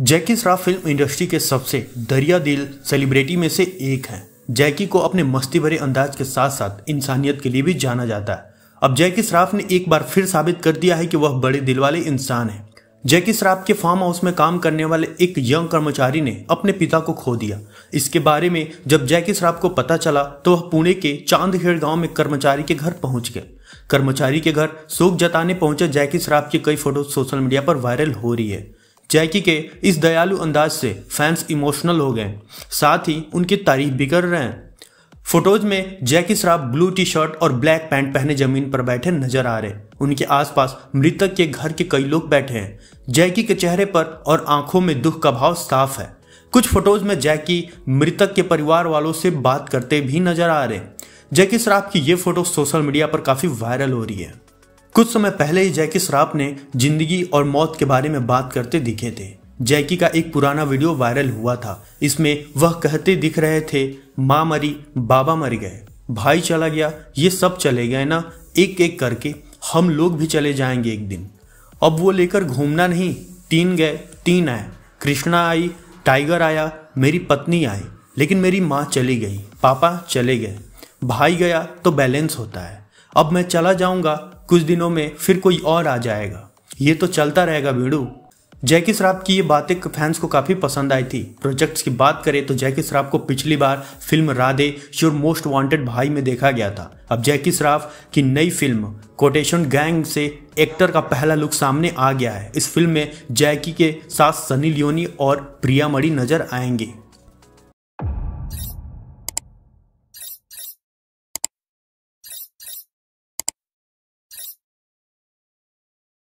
जैकी श्राफ film industry के सबसे दरिया दिल सेलिब्रिटी में से एक हैं जैकी को अपने मस्ती भरे अंदाज के साथ साथ इंसानियत के लिए भी जाना जाता है अब जैकी श्राफ ने एक बार फिर साबित कर दिया है कि वह बड़े दिल वाले इंसान है जैकी श्राफ के फार्म हाउस में काम करने वाले एक यंग कर्मचारी ने अपने पिता को खो दिया इसके बारे में जब जैकी श्राफ को पता चला तो वह पुणे के चांदखेड़ गांव में कर्मचारी के घर पहुंच गए कर्मचारी के घर शोक जताने पहुंचे जैकी श्राफ की कई फोटो सोशल मीडिया पर वायरल हो रही है जैकी के इस दयालु अंदाज से फैंस इमोशनल हो गए साथ ही उनकी तारीफ भी कर रहे हैं फोटोज में Jackie Shroff blue T shirt और ब्लैक पैंट पहने जमीन पर बैठे नजर आ रहे उनके आसपास मृतक के घर के कई लोग बैठे हैं जैकी के चेहरे पर और आंखों में दुख का भाव साफ है कुछ फोटोज में जैकी मृतक के परिवार वालों से बात करते भी नजर आ रहे जैकी श्राफ की ये फोटो सोशल मीडिया पर काफी वायरल हो रही है कुछ समय पहले ही जैकी श्राफ ने जिंदगी और मौत के बारे में बात करते दिखे थे जैकी का एक पुराना वीडियो वायरल हुआ था इसमें वह कहते दिख रहे थे माँ मरी बाबा मर गए भाई चला गया ये सब चले गए ना एक एक करके हम लोग भी चले जाएंगे एक दिन अब वो लेकर घूमना नहीं तीन गए तीन आए कृष्णा आई टाइगर आया मेरी पत्नी आई लेकिन मेरी माँ चली गई पापा चले गए भाई गया तो बैलेंस होता है अब मैं चला जाऊंगा कुछ दिनों में फिर कोई और आ जाएगा ये तो चलता रहेगा भिड़ू जैकी श्राफ की ये बातें फैंस को काफ़ी पसंद आई थी प्रोजेक्ट्स की बात करें तो जैकी श्राफ को पिछली बार film Radhe your most wanted Bhai में देखा गया था अब जैकी श्राफ की नई फिल्म कोटेशन गैंग से एक्टर का पहला लुक सामने आ गया है इस फिल्म में जैकी के साथ सनी लियोनी और प्रिया मणि नजर आएंगे